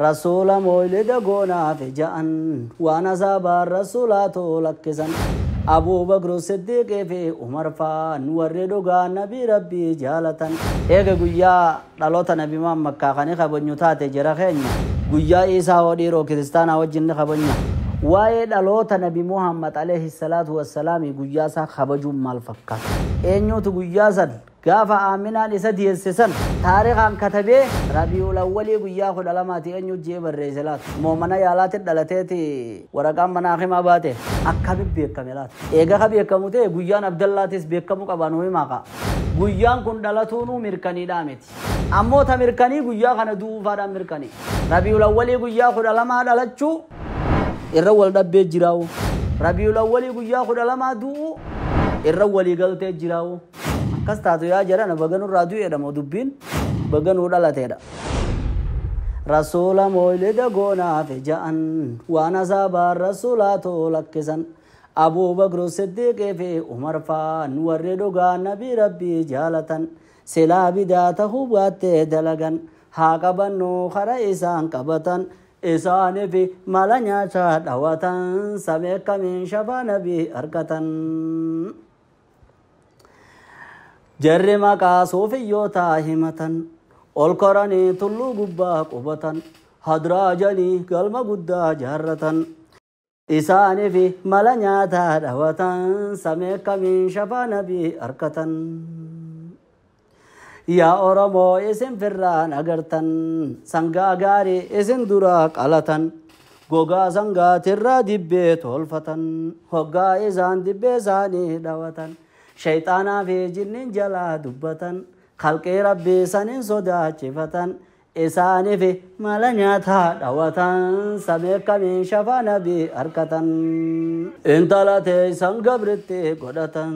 رسول مولد قناف جأن ونصاب الرسولات لكسا أبو بكر الصديق في عمر فان وردوغا نبي ربي جالة إيغا قويا لالوتا نبي مام مكة خانيخا بنيو تاتي جرخين قويا إيسا وديرو كريستانا وجن خبنيا واي لالوتا نبي محمد عليه الصلاة والسلام قويا سا خبجو مال فكا إنيو تقويا سد قافا آمنان إسا ديسسن تاريخا كتبه ربيع الأول قياه الألماتي أن يجيب الرجلات مومنا يالات الدلتاتي ورقام مناخي ما باته أكبر بيكملات إيغا خبيكموته قيان عبدالله تس بيكمو قبانوه ماقا guyyaan kun dhalatuunuu mirkaniidha miti ammoo ta mirkanii guyyaa kana duufaadhaan mirkanii rabiul awwalii guyyaa kudha lamaa dhalachuu irra wal dhabbee jiraawu rabiul awwalii guyyaa kudha lamaa du'u irra walii galtee jiraawu kastaatu yaa jedhan baganuu raaduu jedhama dubbiin baganuu dhalateedha. rasuula mooyilida goonaaf ja'an waan asaabaan rasuulaatoo lakkisan abuu bakru siddiiqee fi umar faan warri dhugaa nabii rabbii jaalatan silaa bidaa tahuu baattee dalagan haa qabannoo kara isaan qabatan isaaniif mala nyaachaa dhawatan samee kamiin shafaa nabii harkatan. jarri maqaa soofiyyoota himatan ol koranii tulluu gubbaa qubatan hadraa janii galma guddaa jaarratan isaanii fi mala nyaataa dhawatan samee kamiin shafaana bi yaa oromoo isin firraan agartan sangaa gaarii isin duraa qalatan gogaa sangaatirraa dibbee tolfatan hoggaa isaan dibbee isaanii dhawatan. shayxaanaaf eejinnin jalaa dubbatan kalqee rabbii saniin sodaachifatan isaaniif mala nyaataa dhawatan samee kamiin shafaana bi harkatan intala teeysan gabritti godhatan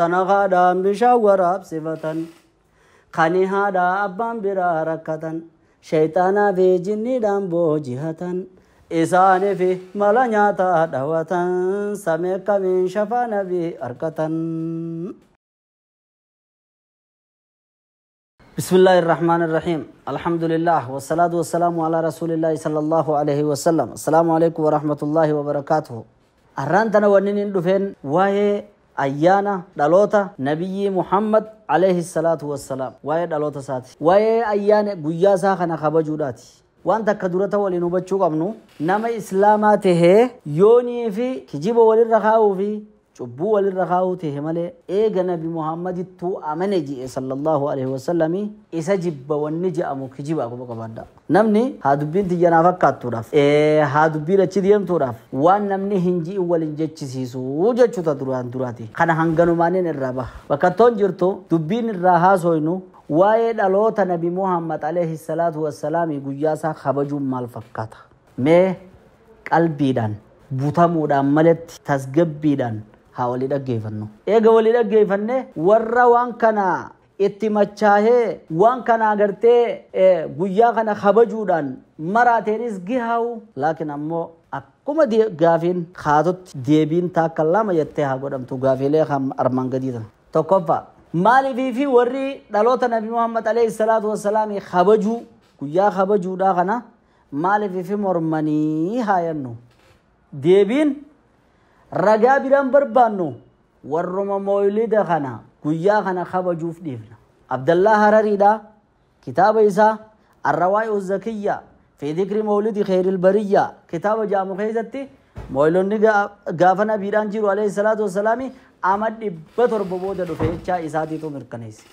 tana haadhaan bishaan waraabsifatan kani haadhaa abbaan biraa rakkatan shayxaanaaf eejinniidhaan boojihatan إساني في مالانياتا دواتن سميكا من شفانا في أركتن بسم الله الرحمن الرحيم الحمد لله والصلاة والسلام على رسول الله صلى الله عليه وسلم السلام عليكم ورحمة الله وبركاته أرانتنا ونينين دفين وهي أيانا دلوتا نبي محمد عليه الصلاة والسلام وهي دلوتا ساتي وهي أيانا بيازا خنا خبجوداتي وانت كدورة ولينو بتشوكمنو نما إسلاما تهي يوني في كجيب وللرخاو في cubbuu walirra kaa'uu tahe malee eega nabi muhammadittuu amane ji'e sallallahu alaihi wasalami isa jibba wanni je'amu kijiba akkuma qabaadha namni haa dubbiin tiyyanaa fakkaattuudhaaf haa dubbii dachi deemtuudhaaf waan namni hin ji'in walin jechisiisuu jechuuta duraan duraati kana hanganumaaniin irraa baha bakkattoon jirtu dubbiin irraa haasoynu واي دلوت نبي محمد عليه الصلاة والسلام يقول خبجو مال فكاتا مي قلبي دان بوتامو دان ملت تسقب دان هاولي دا جيفنو ايه غولي دا جيفنو ورى وانكنا اتماتشاه وانكنا اغرتي قويا غنا خبجو دان مراتينيس جيهاو لكن امو اكما دي غافين خاطت ديبين تاك اللام يتيها قدام تو غافي ليخام ارمان قديدا توقفا مالي في في وري دلوت النبي محمد عليه الصلاة والسلام خبجو كويا خبجو دا غنا مالي في في مرمني هاينو ديبين رجا بيرام بربانو ورما مولد غنا كيا غنا خبجو في ديفنا عبد الله هراري دا كتاب إيسا الرواية الزكية في ذكر مولد خير البرية كتاب جامو خيزتي mo'ilonni gaafa nabiidhaan jiru alayhi salaatu wasalaami ama dhibba torba booda dhufe jechaa isaatiitu mirkaneesse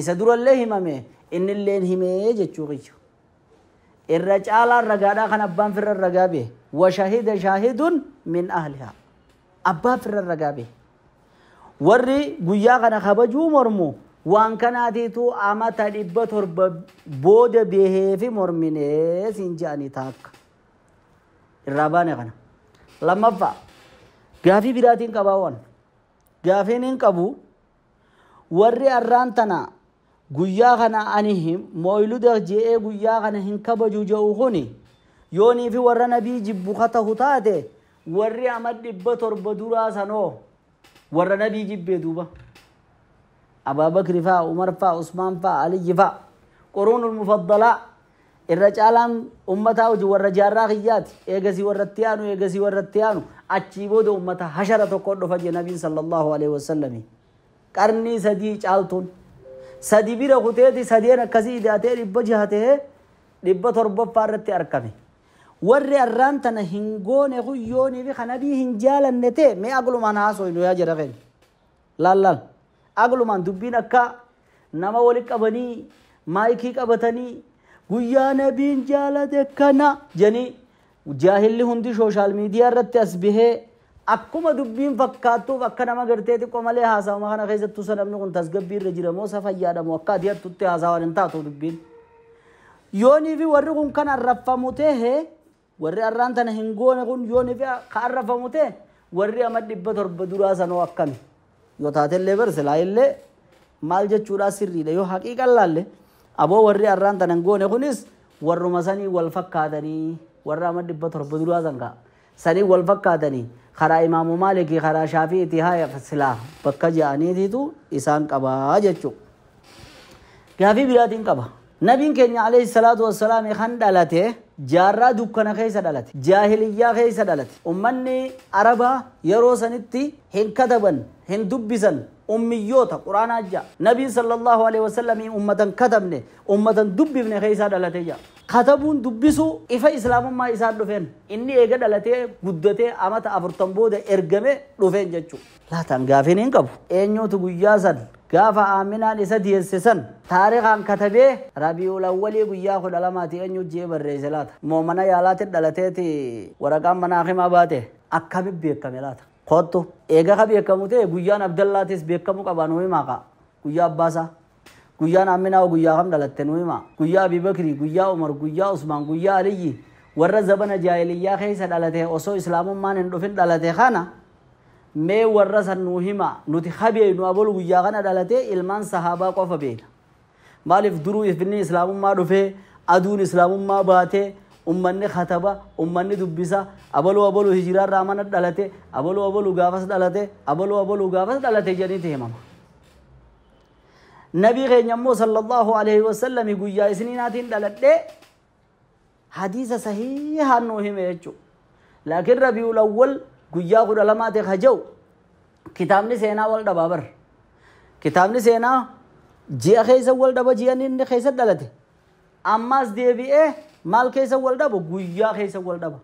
isa durallee himame innilleen himee jechuu qiyyu irra caalaan ragaadhaa kan abbaan firra ragaa bee washahida shaahidun min ahlihaa abbaan firra ragaa bee warri guyyaa kana kabajuu mormu waan kanaatiitu amata dhibba torba booda behee fi morminee siin je'anii taakka irraa baane kana lammaffaa gaafii biraatiin qabaa waan gaafeen hin qabu warri arraan tana guyyaa kana ani mooyiluda je'ee guyyaa kana hin kabaju je'u kuni yoonii fi warra nabii jibbuka ta'u taate warri ama dhibba torba duraa sanoo warra nabii jibbee duuba abaabakri faa umar faa usmaan faa aliyyi faa quruunul mufaddalaa irra caalaan ummataa hoji warra jaarraa kiyyaati eegasii warratti yaanu eegasii warratti yaanu achii booda ummata hashara tokko dhufa jee nabiin sallallahu alaihi wasallam qarnii sadii caaltuun sadi bira kuteeti sadeen akkasii idaatee dhibba jihatee dhibba torbaffaa irratti argame warri arraan tana hin goone guyyoonii fi kanabii hin jaalanne ta'e mee aglumaan haasofnu yaa jira feene laallaan aglumaan dubbiin akka nama wali qabanii maayikii qabatanii guyyaa nabiin jaalate kana janii jaahilli hundi sooshaal miidiyaa irratti as bihee akkuma dubbiin fakkaattuuf akka nama gartee xiqqoo malee haasawama kana keessattuu san namni kun tasgabbii irra jira moo safayyaadhamu akka ati hattutti haasawan hin taatu dubbiin yoonii fi warri kun kan arraffamu ta'e warri arraan tana hin goone kun yoonii fi ka arraffamu ta'e warri amma dhibba torba duraa sanoo akkami yoo taatellee barse laa illee maal jechuudhaa sirriidha yoo haqiiqan laalle aboo warri arraan tanan goone kunis warruma sanii wal fakkaatanii warra amma dhibba torba duraa san ka'a sanii wal fakkaatanii karaa imaamu maalikii karaa shaafiitii haya silaa bakka ja'aniitiitu isaan qabaa jechuudha gaafii biraatiin qaba. Nabiin keenya alayhi salaatu wassalaam kan dhalate jaarraa dukkana keessa dhalate jaahiliyyaa keessa dhalate ummanni arabaa yeroo sanitti hin kataban hin dubbisan ummiyyoota quraanaa jaa nabiin sallallahu alaihi wasallam ummatan katabne ummatan dubbifne keessaa dhalate jaa katabuun dubbisuu ifa islaamummaa isaan dhufeen inni eega dhalatee guddatee amata afurtan booda ergame dhufeen jechuu laatan gaafeen hin qabu eenyootu guyyaa san قافا آمنا لسد يسسن تاريخا كتبه ربيع الأول قيا خد علاماتي أن يجيب الرجالات مومنا يالات الدلتاتي ورقام مناخم أباته أكبر بيكملات خطو إيجا خبيكموتي قيان عبد الله تيس بيكمو كبانوي ماقا قيا أباسا guyyaan amminaa guyyaa kam dhalatte nuyima guyyaa abibakri guyyaa umar guyyaa usmaan guyyaa aliyyi warra zabana jaahiliyyaa keessa dhalate osoo islaamummaan hin dhufin dhalate kana mee warra san nuu hima nuti habeenu abol guyyaa kana dhalatee ilmaan sahaabaa qofa beena maaliif duruu ifni islaamummaa dhufee aduun islaamummaa baatee ummanni kataba ummanni dubbisa abaluu abaluu hijiraarraa mana dhalate abaluu abaluu gaafas dhalate abaluu abaluu gaafas dhalate jedhaniiti himama nabii keenya immoo sallallahu alaihi wasallam guyyaa isniinaatiin dhaladhee hadiisa sahiihaan nuu hime jechuudha laakiin rabiul awwal guyyaa kudha lamaatiif haja'u kitaabni seenaa wal dhabaa bara kitaabni seenaa ji'a keessa wal dhaba ji'an inni keessa dhalate ammaas deebi'ee maal keessa wal dhabu guyyaa keessa wal dhaba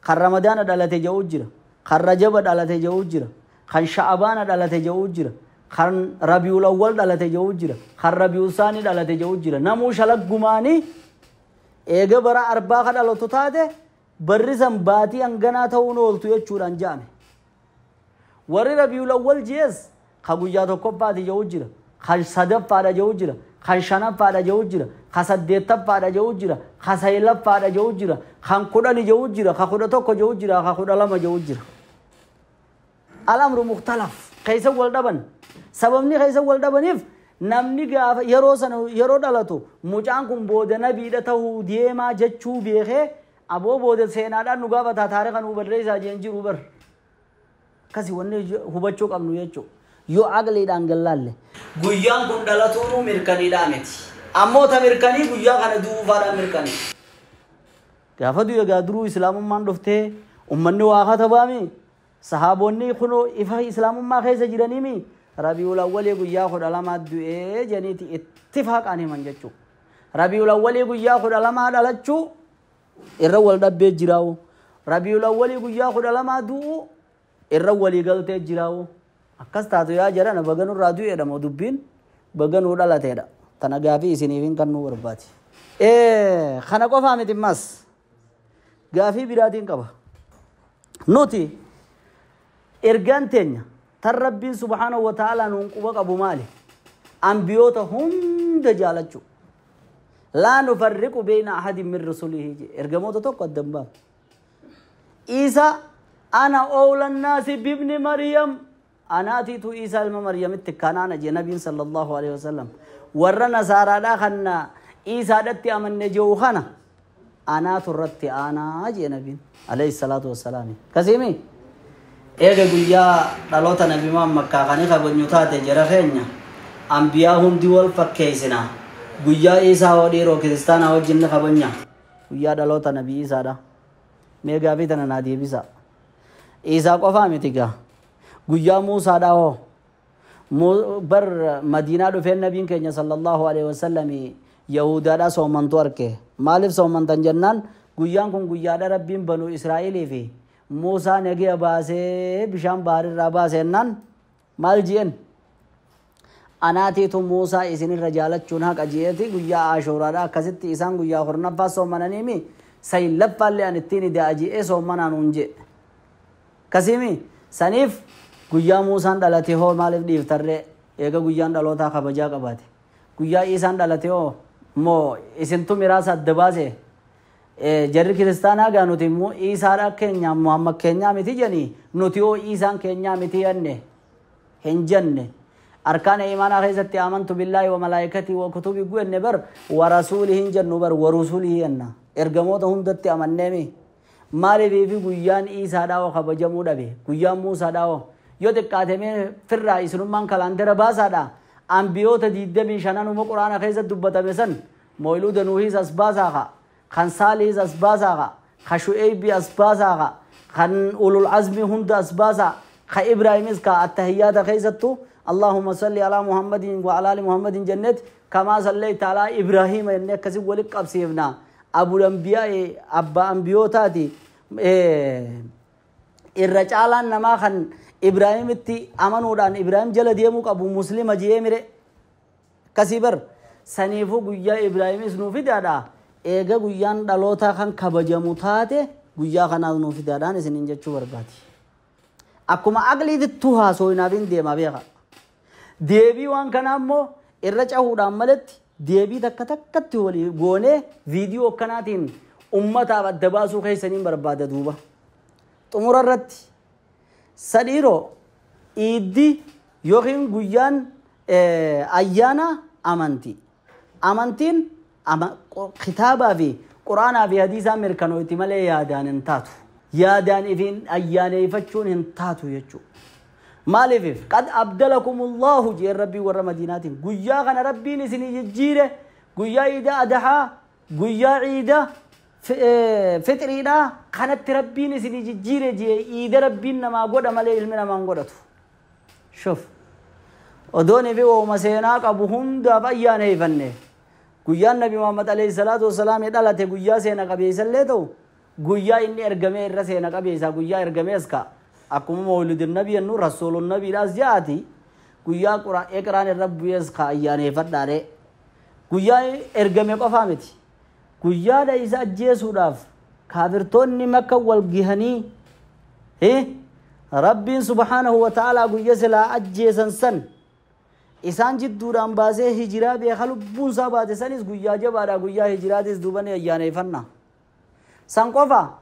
kan ramadaana dhalate ja'u jira kan rajaba dhalate ja'u jira kan sha'abaana dhalate ja'u jira kan rabiul awwal dhalate ja'u jira kan rabiul saanii dhalate ja'u jira namuu shalaggumaanii eega bara arbaa ka dhalatu taate barri san baatii hanganaa ta'uun ooltu jechuudhaan ja'ame warri rabiiwulawwal jees ka guyyaa tokkoffaati jehu jira kan sadaffaadha jehu jira kan shanaffaadha jehu jira ka saddeettaffaadha jehu jira ka saylaffaadha jehu jira kan kudhani jehu jira ka kudha tokko jehu jira ka kudha lama jehu jira al'amru muktalaf keessa wal dhaban sababni keessa wal dhabaniif namni gaafa yeroo sana yeroo dhalatu mucaan kun booda nabiidha ta'uu deemaa jechuu beekee aboo booda seenaadhaan nu gaafataa taarika nu barree isaa jeen jiru bar akkasi wanni hubachuu qabnu jechuu yoo aqliidhaan gallaalle. Guyyaan kun dhalatuun mirkaniidhaa miti. Ammoo ta mirkanii guyyaa kana duufaadhaan mirkanii. Gaafa du'e egaa duruu islaamummaan dhuftee ummanni waa katabaami sahaabonni kunoo ifa islaamummaa keessa jiraniimi rabiul awwalii guyyaa kudha lamaa du'ee jeniiti ittifaaqaan himan jechuudha. Rabiul awwalii guyyaa kudha lamaa dhalachuu irra wal dhabbee jiraawo rabiul awwalii guyyaa kudha lamaa du'u irra walii galtee jiraawo akkas taatu yaa jedhan baganuu irraa du'u jedhama dubbiin baganuu dhalateedha tana gaafii isiniif hin kannuu barbaati. kana qofaa miti mas gaafii biraatiin qaba nuti ergaan teenya tan rabbiin subhaanahu wa ta'aalaa nuun quba qabu maali ambiyoota hunda jaalachuu لا نفرق بين أحد من رسله إرجمو تتوقع الدنبا إيسا أنا أولى الناس بابن مريم أنا تيتو إيسا الم مريم التكانا نجي نبي صلى الله عليه وسلم ورنا سارا لا خنا إيسا دتي أمن نجو خنا أنا ترتي أنا أجي نبي عليه الصلاة والسلام كسيمي إيه guyyaa يا دلوتا نبي kaa kanii kagonyu taate jara keenya ambiyaa hundi wal fakkeeysinaa guyyaa isaa hoo dhiiroo kiristaanaa wajjin na kabanya guyyaa dhaloota nabii isaadha mee gaaffii tana naa deebisa isaa qofaa miti gaa guyyaa muusaadha hoo bar madiinaa dhufeen nabiin keenya sallallahu alaihi wasallam yahudaadha soomantu arge maaliif soomantan jennaan guyyaan kun guyyaadha rabbiin banuu israa'elii fi muusaa nagiya baasee bishaan baarirraa baasee jennaan maal anaatiitu muusaa isinirra jaalachuun haqa ji'eeti guyyaa ashuuraadha guya isaan guyyaa kurnaffaa soomananiimi sayillaffaallee an ittiin ida'a ji'ee soomanaan hun jedhe kasimi saniif kasimi sanif guya hoo maaliif dhiiftarree eega guyyaan dhalootaa kabajaa qabaate guyyaa isaan dhalate hoo moo isintu miraasa adda baase jarri kiristaanaa gaa nuti immoo isaadha keenya muhammad keenyaa miti janii nuti hoo isaan keenyaa miti yanne hin jenne أركان إيمان أخيزت آمنت بالله وملائكته وكتبه قوي النبر ورسوله جن نبر ورسوله أنا إرقموت هم آمن نمي مالي بي في قيان إيسا داو خبجمو دبي قيان موسا داو يو تكاتمي فرع من كلان در باسا دا أنبيوت ديدمي شنان ومو قرآن أخيزت دبتا بسن مولود نوحيز أسباسا خا خان صاليز أسباسا خا خشعيب أسباسا غا خان أولو العزم هند أسباسا خا إبراهيمز كا التهيات أخيزتو اللهم صل على محمد وعلى ال محمد جنة كما صليت على ابراهيم انك كسب ولك قبسيفنا ابو الانبياء ابا انبيوتاتي irra caalaan namaa kan ibraahimitti amanuudhaan ibraahim jala deemuu qabu muslima jee mire kasii bar saniifuu guyyaa ibraahimis nuu fidaadha eega guyyaan dhalootaa kan kabajamu taate guyyaa kanaas nuu fidaadhaan isinin jechuu barbaati akkuma aqliititti haasoo hinaaf hin deema beekaa Deebii waan kanaa immoo irra cahuudhaan malatti deebii takka takkatti walii goonee viidiyoo akkanaatiin ummataaf adda baasuu keessaniin barbaada duuba. Xumura irratti sadhiiroo iiddi yookiin guyyaan eh, ayyaana amantii. Amantiin kitaabaa fi quraanaa fi hadiisaa mirkanooti malee yaadaan hin taatu. Yaadaan ifiin ayyaaneeffachuun hin taatu jechuudha. maaliif qad abdalakumullahu jeen rabbii warra madiinaatiin guyyaa kana rabbiin isinii jijjiire guyyaa iida adahaa guyyaa ciida fixriidha kanatti rabbiin isinii jijjiire jee iida rabbiin namaa godha malee ilmi namaan godhatu shuf odoonii fi wooma seenaa qabu hundaaf ayyaana hifanne guyyaan nabi muhammad alayhi salaatu wasalaam dhalate guyyaa seena qabeeysallee ta'u guyyaa inni ergamee irra seena qabeeysa guyyaa ergamees ka'a akkuma mawlidin nabiyyannu rasuulun nabiidhaas ja'ati guyyaa iqraan irra bu'es ka ayyaaneffadhaadhe guyyaa ergame qofaa miti guyyaadha isa ajjeesuudhaaf kaafirtoonni makka wal gihanii rabbiin subhaanahu wa ta'aalaa guyya silaa ajjeesan san isaan jidduudhaan baasee hijiraa beekaa lubbuun isaa baate sanis guyyaa jabaadha guyyaa hijiraatis duubanii ayyaaneffannaa san qofaa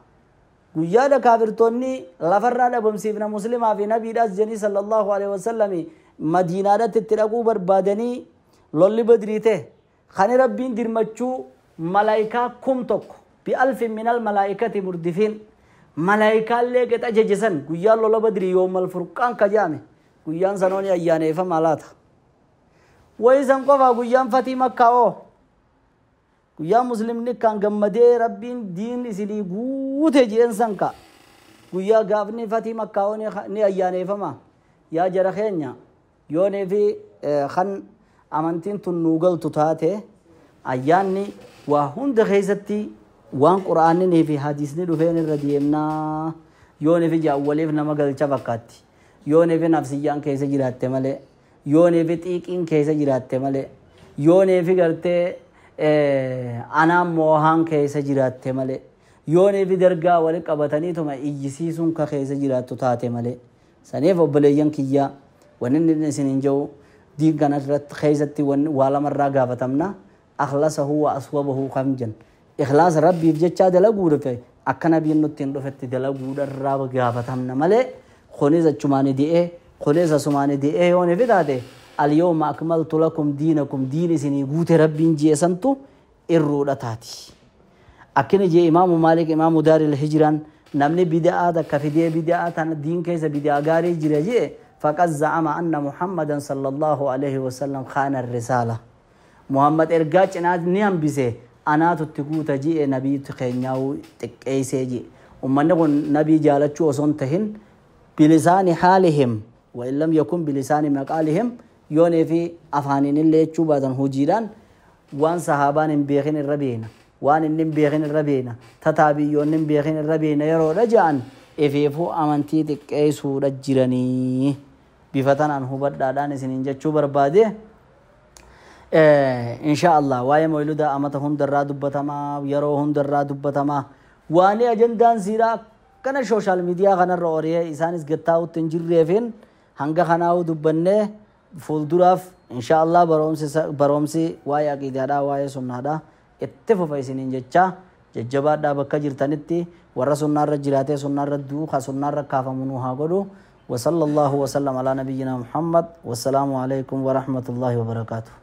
guyyaadha kaafirtoonni lafarraa dhabamsiifna muslimaa fi nabiidhaas jedhanii sallallahu alaihi wasallam madiinaadhaatti itti dhaquu barbaadanii lolli badriite kan rabbiin dirmachuu malaayikaa kum tokko bi'alfin minal malaayikati murdifiin malaayikaallee qaxa jajisan guyyaan lola badrii yoomal furqaan kajaame guyyaan sanooni ayyaaneeffama laata wayisan qofaa guyyaan fatii makkaa'oo guyyaa muslimni kan gammadee rabbiin diin isilii guute jedhan sanka guyyaa gaafni fatii makkaa'oo ni ayyaaneeffama yaa jara keenya yoonii fi kan amantiin tun nuu galtu taate ayyaanni waa hunda keessatti waan qura'aaninii fi hadiisni dhufeen irra deemnaa yoonii fi jaawwaleef nama galcha fakkaatti yoonii fi nafsiyyaan keessa jiraatte malee yoonii fi xiiqiin keessa jiraatte malee yoonii fi gartee anaan moohaan keessa jiraatte malee yooniif dargaa wal qabataniituma iyyisiisuun ka keessa jiraattu taate malee saniif obboleeyyan kiyyaa wanni inni isin hin jiru diigan irratti keessatti waa lamarraa gaafatamna akhlasahu wa aswabahu kam jan ikhlaasa rabbiif jechaa dalaguu dhufe akka nabiin nutti hin dhufetti dalaguudharraa gaafatamna malee kunis achumaan di'ee kunis asumaan di'ee yooniif taate اليوم أكملت لكم دينكم دين سني قوت رب جيسنتو تاتي أكن جي إمام مالك إمام دار الهجران نمني بدعاء كفدية بدعاء تان دين كيس بدعاء غاري جي فقد زعم أن محمدا صلى الله عليه وسلم خان الرسالة محمد إرقاج ناد نيام بيسي أنا تتقوت جي نبي تخينيو تكيسي جي أمنا نبي جالتشو أصنتهن بلسان حالهم وإن لم يكن بلسان مقالهم yoonee fi afaaniinillee jechuu baatan hojiidhaan waan sahaabaan hin beekin irra beena waan inni hin beekin irra beena tattaabiyyoonni hin beekin irra beena yeroodha ja'an efeefuu amantii xiqqeessuudha jiranii bifa tanaan hubadhaadhaan isiniin jechuu barbaade insha Allah waa'ee mawlidaa amata hundarraa dubbatamaa yeroo hundarraa dubbatamaa waan ajandaan siidaa kana sooshaal miidiyaa kanarra oree isaanis gattaa'utti hin jirreefin hanga kanaa'u dubbannee فولدوراف إن شاء الله برومسي برومسي ويا كيدارا ويا سمنادا اتفق في سنين جتشا ججبا دا بكجر تنتي ورسولنا رجلاتي سنة ردو خسنة ركافة منوها قدو وصلى الله وسلم على نبينا محمد والسلام عليكم ورحمة الله وبركاته